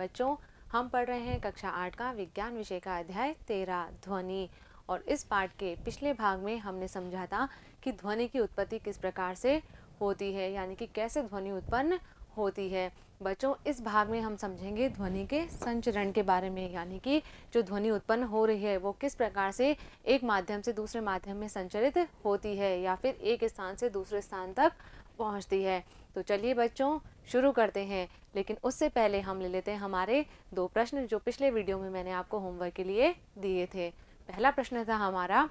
बच्चों हम पढ़ रहे हैं कक्षा आठ का विज्ञान विषय का अध्याय तेरह ध्वनि और इस पाठ के पिछले भाग में हमने समझा था कि ध्वनि की उत्पत्ति किस प्रकार से होती है यानी कि कैसे ध्वनि उत्पन्न होती है बच्चों इस भाग में हम समझेंगे ध्वनि के संचरण के बारे में यानी कि जो ध्वनि उत्पन्न हो रही है वो किस प्रकार से एक माध्यम से दूसरे माध्यम में संचरित होती है या फिर एक स्थान से दूसरे स्थान तक पहुंचती है तो चलिए बच्चों शुरू करते हैं लेकिन उससे पहले हम ले लेते हैं हमारे दो प्रश्न जो पिछले वीडियो में मैंने आपको होमवर्क के लिए दिए थे पहला प्रश्न था हमारा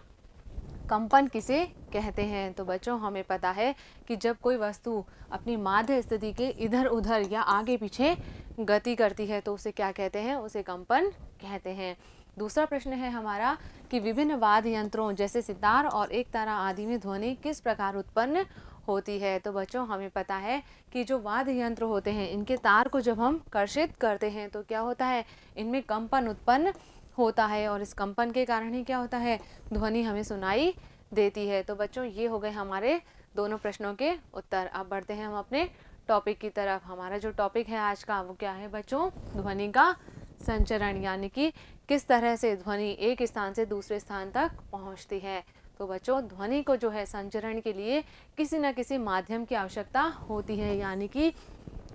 कंपन किसे कहते हैं तो बच्चों हमें पता है कि जब कोई वस्तु अपनी माध्य स्थिति के इधर उधर या आगे पीछे गति करती है तो उसे क्या कहते हैं उसे कंपन कहते हैं दूसरा प्रश्न है हमारा कि विभिन्न वाद्य यंत्रों जैसे सितार और एक तारा आदि में ध्वनि किस प्रकार उत्पन्न होती है तो बच्चों हमें पता है कि जो वाद्य यंत्र होते हैं इनके तार को जब हम कर्षित करते हैं तो क्या होता है इनमें कंपन उत्पन्न होता है और इस कंपन के कारण ही क्या होता है ध्वनि हमें सुनाई देती है तो बच्चों ये हो गए हमारे दोनों प्रश्नों के उत्तर अब बढ़ते हैं हम अपने टॉपिक की तरफ हमारा जो टॉपिक है आज का वो क्या है बच्चों ध्वनि का संचरण यानी कि किस तरह से ध्वनि एक स्थान से दूसरे स्थान तक पहुंचती है तो बच्चों ध्वनि को जो है संचरण के लिए किसी न किसी माध्यम की आवश्यकता होती है यानी कि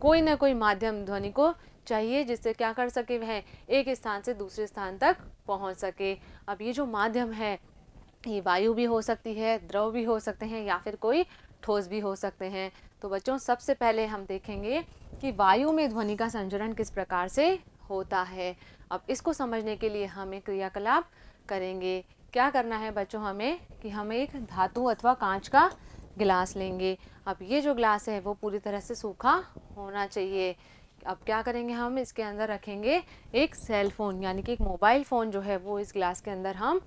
कोई ना कोई माध्यम ध्वनि को चाहिए जिससे क्या कर सके वह एक स्थान से दूसरे स्थान तक पहुंच सके अब ये जो माध्यम है ये वायु भी हो सकती है द्रव भी हो सकते हैं या फिर कोई ठोस भी हो सकते हैं तो बच्चों सबसे पहले हम देखेंगे कि वायु में ध्वनि का संचरण किस प्रकार से होता है अब इसको समझने के लिए हम एक क्रियाकलाप करेंगे क्या करना है बच्चों हमें कि हम एक धातु अथवा कांच का गिलास लेंगे अब ये जो ग्लास है वो पूरी तरह से सूखा होना चाहिए अब क्या करेंगे हम इसके अंदर रखेंगे एक सेल फ़ोन यानी कि एक मोबाइल फ़ोन जो है वो इस गिलास के अंदर हम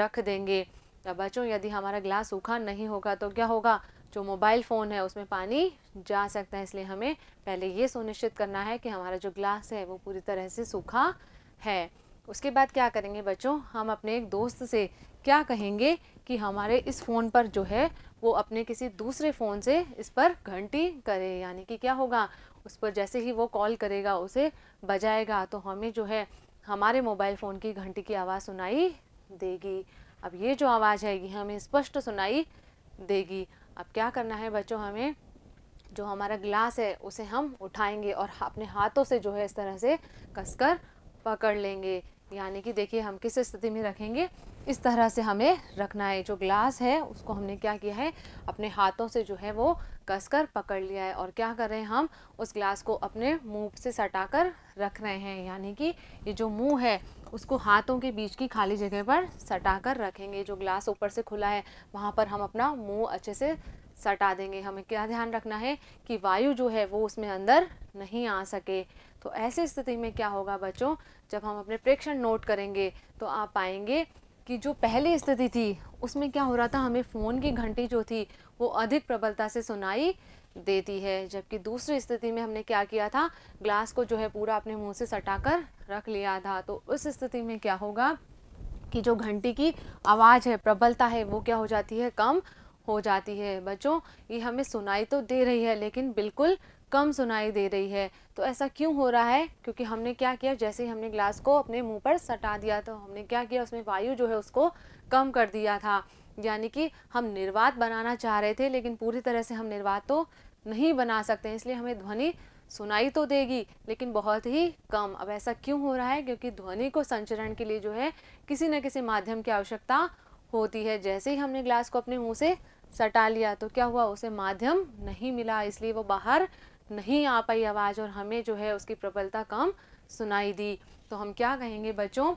रख देंगे तो बच्चों यदि हमारा गिलास सूखा नहीं होगा तो क्या होगा जो मोबाइल फ़ोन है उसमें पानी जा सकता है इसलिए हमें पहले ये सुनिश्चित करना है कि हमारा जो गिलास है वो पूरी तरह से सूखा है उसके बाद क्या करेंगे बच्चों हम अपने एक दोस्त से क्या कहेंगे कि हमारे इस फ़ोन पर जो है वो अपने किसी दूसरे फ़ोन से इस पर घंटी करे यानी कि क्या होगा उस पर जैसे ही वो कॉल करेगा उसे बजाएगा तो हमें जो है हमारे मोबाइल फ़ोन की घंटी की आवाज़ सुनाई देगी अब ये जो आवाज़ है ये हमें स्पष्ट सुनाई देगी अब क्या करना है बच्चों हमें जो हमारा ग्लास है उसे हम उठाएंगे और अपने हाथों से जो है इस तरह से कसकर पकड़ लेंगे यानी कि देखिए हम किस स्थिति में रखेंगे इस तरह से हमें रखना है जो ग्लास है उसको हमने क्या किया है अपने हाथों से जो है वो कसकर पकड़ लिया है और क्या कर रहे हैं हम उस ग्लास को अपने मुंह से सटाकर रख रहे हैं यानी कि ये जो मुंह है उसको हाथों के बीच की खाली जगह पर सटाकर रखेंगे जो ग्लास ऊपर से खुला है वहाँ पर हम अपना मुँह अच्छे से सटा देंगे हमें क्या ध्यान रखना है कि वायु जो है वो उसमें अंदर नहीं आ सके तो ऐसी स्थिति में क्या होगा बच्चों जब हम अपने प्रेक्षण नोट करेंगे तो आप पाएंगे कि जो पहली स्थिति थी उसमें क्या हो रहा था हमें फ़ोन की घंटी जो थी वो अधिक प्रबलता से सुनाई देती है जबकि दूसरी स्थिति में हमने क्या किया था ग्लास को जो है पूरा अपने मुंह से सटा कर रख लिया था तो उस स्थिति में क्या होगा कि जो घंटी की आवाज़ है प्रबलता है वो क्या हो जाती है कम हो जाती है बच्चों ये हमें सुनाई तो दे रही है लेकिन बिल्कुल कम सुनाई दे रही है तो ऐसा क्यों हो रहा है क्योंकि हमने क्या किया जैसे ही हमने ग्लास को अपने मुंह पर सटा दिया तो हमने क्या किया उसमें वायु जो है उसको कम कर दिया था यानी कि हम निर्वात बनाना चाह रहे थे लेकिन पूरी तरह से हम निर्वात तो नहीं बना सकते इसलिए हमें ध्वनि सुनाई तो देगी लेकिन बहुत ही कम अब ऐसा क्यों हो रहा है क्योंकि ध्वनि को संचरण के लिए जो है किसी न किसी माध्यम की आवश्यकता होती है जैसे ही हमने ग्लास को अपने मुँह से सटा लिया तो क्या हुआ उसे माध्यम नहीं मिला इसलिए वो बाहर नहीं आ पाई आवाज़ और हमें जो है उसकी प्रबलता कम सुनाई दी तो हम क्या कहेंगे बच्चों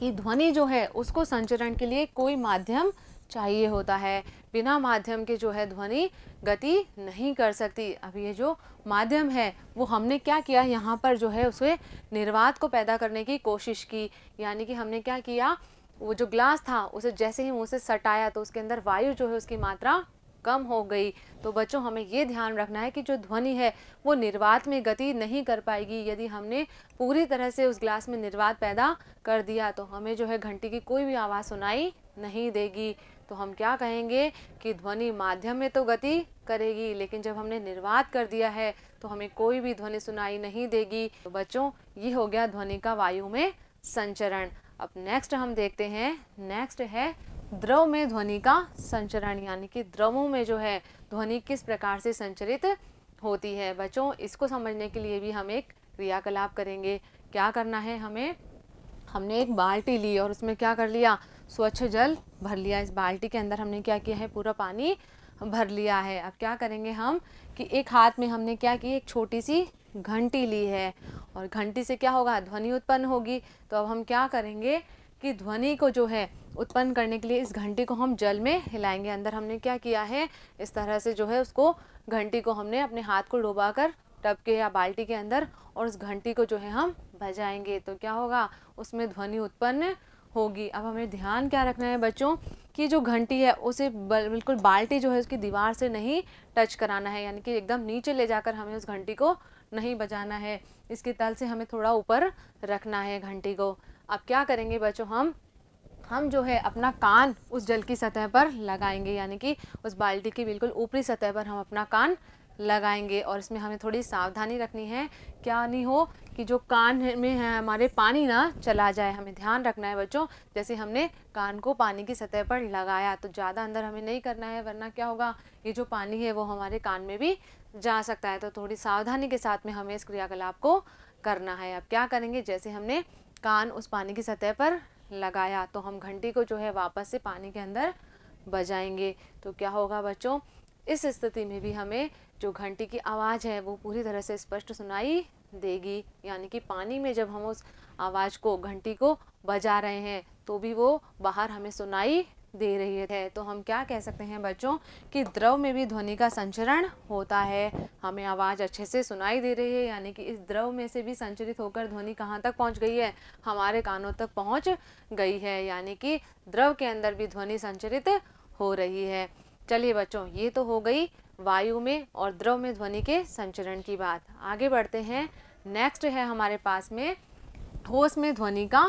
कि ध्वनि जो है उसको संचरण के लिए कोई माध्यम चाहिए होता है बिना माध्यम के जो है ध्वनि गति नहीं कर सकती अब ये जो माध्यम है वो हमने क्या किया यहाँ पर जो है उसे निर्वात को पैदा करने की कोशिश की यानी कि हमने क्या किया वो जो ग्लास था उसे जैसे ही मुँह से सटाया तो उसके अंदर वायु जो है उसकी मात्रा कम हो गई तो बच्चों हमें ये ध्यान रखना है कि जो ध्वनि है वो निर्वात में गति नहीं कर पाएगी यदि हमने पूरी तरह से उस ग्लास में निर्वात पैदा कर दिया तो हमें जो है घंटी की कोई भी आवाज़ सुनाई नहीं देगी तो हम क्या कहेंगे कि ध्वनि माध्यम में तो गति करेगी लेकिन जब हमने निर्वात कर दिया है तो हमें कोई भी ध्वनि सुनाई नहीं देगी तो बच्चों ये हो गया ध्वनि का वायु में संचरण अब नेक्स्ट हम देखते हैं नेक्स्ट है द्रव में ध्वनि का संचरण यानी कि द्रवों में जो है ध्वनि किस प्रकार से संचरित होती है बच्चों इसको समझने के लिए भी हम एक क्रियाकलाप करेंगे क्या करना है हमें हमने एक बाल्टी ली और उसमें क्या कर लिया स्वच्छ जल भर लिया इस बाल्टी के अंदर हमने क्या किया है पूरा पानी भर लिया है अब क्या करेंगे हम कि एक हाथ में हमने क्या किया एक छोटी सी घंटी ली है और घंटी से क्या होगा ध्वनि उत्पन्न होगी तो अब हम क्या करेंगे कि ध्वनि को जो है उत्पन्न करने के लिए इस घंटी को हम जल में हिलाएंगे अंदर हमने क्या किया है इस तरह से जो है उसको घंटी को हमने अपने हाथ को डुबा कर टब के या बाल्टी के अंदर और उस घंटी को जो है हम बजाएंगे तो क्या होगा उसमें ध्वनि उत्पन्न होगी अब हमें ध्यान क्या रखना है बच्चों कि जो घंटी है उसे बिल्कुल बाल्टी जो है उसकी दीवार से नहीं टच कराना है यानी कि एकदम नीचे ले जाकर हमें उस घंटी को नहीं बजाना है इसके तल से हमें थोड़ा ऊपर रखना है घंटी को अब क्या करेंगे बच्चों हम हम जो है अपना कान उस जल की सतह पर लगाएंगे यानी कि उस बाल्टी की बिल्कुल ऊपरी सतह पर हम अपना कान लगाएंगे और इसमें हमें थोड़ी सावधानी रखनी है क्या नहीं हो कि जो कान में है हमारे पानी ना चला जाए हमें ध्यान रखना है बच्चों जैसे हमने कान को पानी की सतह पर लगाया तो ज़्यादा अंदर हमें नहीं करना है वरना क्या होगा ये जो पानी है वो हमारे कान में भी जा सकता है तो थोड़ी सावधानी के साथ में हमें इस क्रियाकलाप को करना है अब क्या करेंगे जैसे हमने कान उस पानी की सतह पर लगाया तो हम घंटी को जो है वापस से पानी के अंदर बजाएंगे तो क्या होगा बच्चों इस स्थिति में भी हमें जो घंटी की आवाज़ है वो पूरी तरह से स्पष्ट सुनाई देगी यानी कि पानी में जब हम उस आवाज़ को घंटी को बजा रहे हैं तो भी वो बाहर हमें सुनाई दे रही है तो हम क्या कह सकते हैं बच्चों कि द्रव में भी ध्वनि का संचरण होता है हमें आवाज़ अच्छे से सुनाई दे रही है यानी कि इस द्रव में से भी संचरित होकर ध्वनि कहाँ तक पहुँच गई है हमारे कानों तक पहुँच गई है यानी कि द्रव के अंदर भी ध्वनि संचरित हो रही है चलिए बच्चों ये तो हो गई वायु में और द्रव में ध्वनि के संचरण की बात आगे बढ़ते हैं नेक्स्ट है हमारे पास में ठोस में ध्वनि का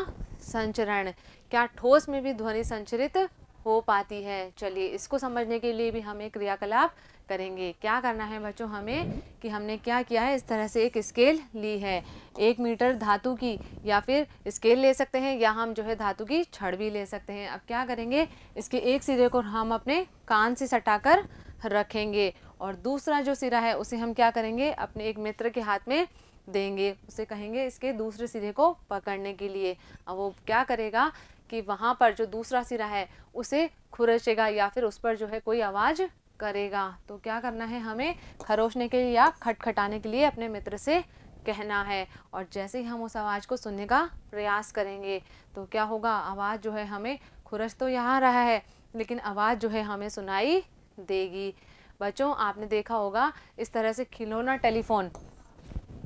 संचरण क्या ठोस में भी ध्वनि संचरित हो पाती है चलिए इसको समझने के लिए भी हमें क्रियाकलाप करेंगे क्या करना है बच्चों हमें कि हमने क्या किया है इस तरह से एक स्केल ली है एक मीटर धातु की या फिर स्केल ले सकते हैं या हम जो है धातु की छड़ भी ले सकते हैं अब क्या करेंगे इसके एक सिरे को हम अपने कान से सटाकर रखेंगे और दूसरा जो सिरा है उसे हम क्या करेंगे अपने एक मित्र के हाथ में देंगे उसे कहेंगे इसके दूसरे सिरे को पकड़ने के लिए अब वो क्या करेगा कि वहाँ पर जो दूसरा सिरा है उसे खुरचेगा या फिर उस पर जो है कोई आवाज़ करेगा तो क्या करना है हमें खरोचने के लिए या खटखटाने के लिए अपने मित्र से कहना है और जैसे ही हम उस आवाज़ को सुनने का प्रयास करेंगे तो क्या होगा आवाज़ जो है हमें खुरच तो यहाँ रहा है लेकिन आवाज़ जो है हमें सुनाई देगी बच्चों आपने देखा होगा इस तरह से खिलौना टेलीफोन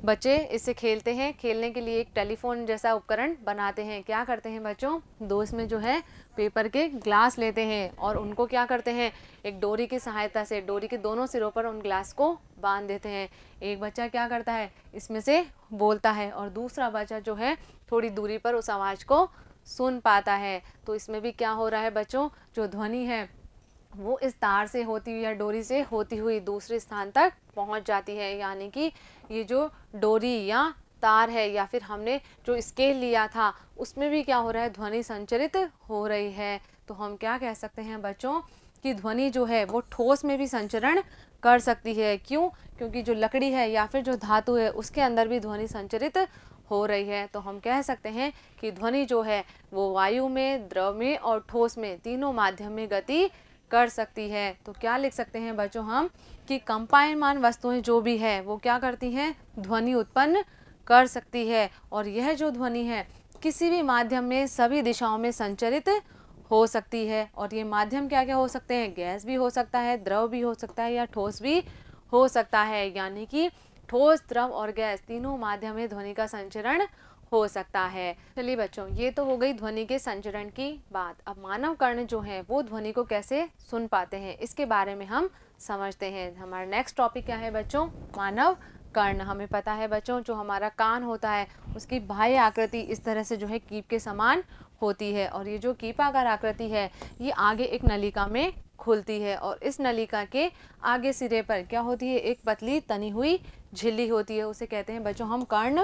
बच्चे इससे खेलते हैं खेलने के लिए एक टेलीफोन जैसा उपकरण बनाते हैं क्या करते हैं बच्चों दो इसमें जो है पेपर के ग्लास लेते हैं और उनको क्या करते हैं एक डोरी की सहायता से डोरी के दोनों सिरों पर उन ग्लास को बांध देते हैं एक बच्चा क्या करता है इसमें से बोलता है और दूसरा बच्चा जो है थोड़ी दूरी पर उस आवाज़ को सुन पाता है तो इसमें भी क्या हो रहा है बच्चों जो ध्वनि है वो इस तार से होती हुई या डोरी से होती हुई दूसरे स्थान तक पहुंच जाती है यानी कि ये जो डोरी या तार है या फिर हमने जो स्केल लिया था उसमें भी क्या हो रहा है ध्वनि संचरित हो रही है तो हम क्या कह सकते हैं बच्चों कि ध्वनि जो है वो ठोस में भी संचरण कर सकती है क्यों क्योंकि जो लकड़ी है या फिर जो धातु है उसके अंदर भी ध्वनि संचरित हो रही है तो हम कह सकते हैं कि ध्वनि जो है वो वायु में द्रव में और ठोस में तीनों माध्यम में गति कर सकती है तो क्या लिख सकते हैं बच्चों हम कि कंपायनमान वस्तुएं जो भी है वो क्या करती हैं ध्वनि उत्पन्न कर सकती है और यह जो ध्वनि है किसी भी माध्यम में सभी दिशाओं में संचरित हो सकती है और ये माध्यम क्या क्या हो सकते हैं गैस भी हो सकता है द्रव भी हो सकता है या ठोस भी हो सकता है यानी कि ठोस द्रव और गैस तीनों माध्यम में ध्वनि का संचरण हो सकता है चलिए बच्चों ये तो हो गई ध्वनि के संचरण की बात अब मानव कर्ण जो है वो ध्वनि को कैसे सुन पाते हैं इसके बारे में हम समझते हैं हमारा नेक्स्ट टॉपिक क्या है बच्चों मानव कर्ण हमें पता है बच्चों जो हमारा कान होता है उसकी बाह्य आकृति इस तरह से जो है कीप के समान होती है और ये जो कीपाकार आकृति है ये आगे एक नलिका में खुलती है और इस नलिका के आगे सिरे पर क्या होती है एक पतली तनी हुई झिल्ली होती है उसे कहते हैं बच्चों हम कर्ण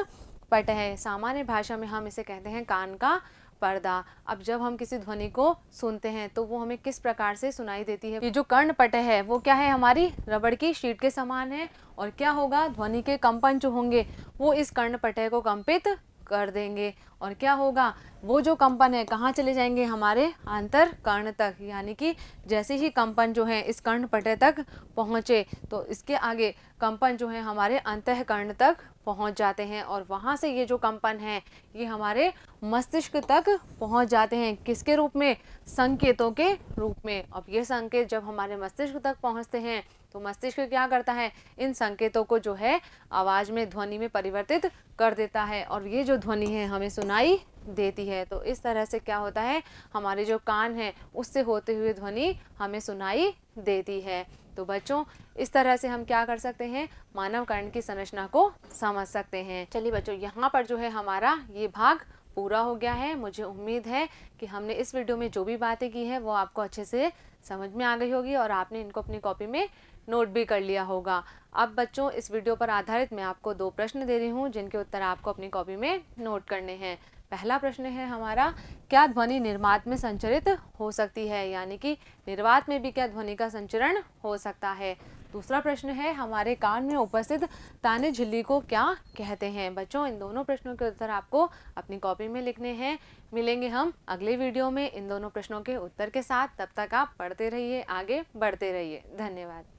पट है सामान्य भाषा में हम इसे कहते हैं कान का पर्दा अब जब हम किसी ध्वनि को सुनते हैं तो वो हमें किस प्रकार से सुनाई देती है ये जो पट है वो क्या है हमारी रबड़ की शीट के समान है और क्या होगा ध्वनि के कंपन जो होंगे वो इस कर्ण पट को कंपित कर देंगे और क्या होगा वो जो कंपन है कहाँ चले जाएंगे हमारे आंतर कर्ण तक यानी कि जैसे ही कंपन जो है इस कर्ण पटे तक पहुँचे तो इसके आगे कंपन जो है हमारे अंतकर्ण कर्ण तक पहुँच जाते हैं और वहाँ से ये जो कंपन है ये हमारे मस्तिष्क तक पहुँच जाते हैं किसके रूप में संकेतों के रूप में अब ये संकेत जब हमारे मस्तिष्क तक पहुँचते हैं तो मस्तिष्क क्या करता है इन संकेतों को जो है आवाज़ में ध्वनि में परिवर्तित कर देता है और ये जो ध्वनि है हमें सुन सुनाई देती है तो इस तरह से क्या होता है हमारे जो कान हैं उससे होते हुए ध्वनि हमें सुनाई देती है तो बच्चों इस तरह से हम क्या कर सकते हैं मानव कर्ण की संरचना को समझ सकते हैं चलिए बच्चों यहाँ पर जो है हमारा ये भाग पूरा हो गया है मुझे उम्मीद है कि हमने इस वीडियो में जो भी बातें की हैं वो आपको अच्छे से समझ में आ गई होगी और आपने इनको अपनी कॉपी में नोट भी कर लिया होगा अब बच्चों इस वीडियो पर आधारित मैं आपको दो प्रश्न दे रही हूँ जिनके उत्तर आपको अपनी कॉपी में नोट करने हैं पहला प्रश्न है हमारा क्या ध्वनि निर्वात में संचरित हो सकती है यानी कि निर्वात में भी क्या ध्वनि का संचरण हो सकता है दूसरा प्रश्न है हमारे कान में उपस्थित ताने झिल्ली को क्या कहते हैं बच्चों इन दोनों प्रश्नों के उत्तर आपको अपनी कॉपी में लिखने हैं मिलेंगे हम अगले वीडियो में इन दोनों प्रश्नों के उत्तर के साथ तब तक आप पढ़ते रहिए आगे बढ़ते रहिए धन्यवाद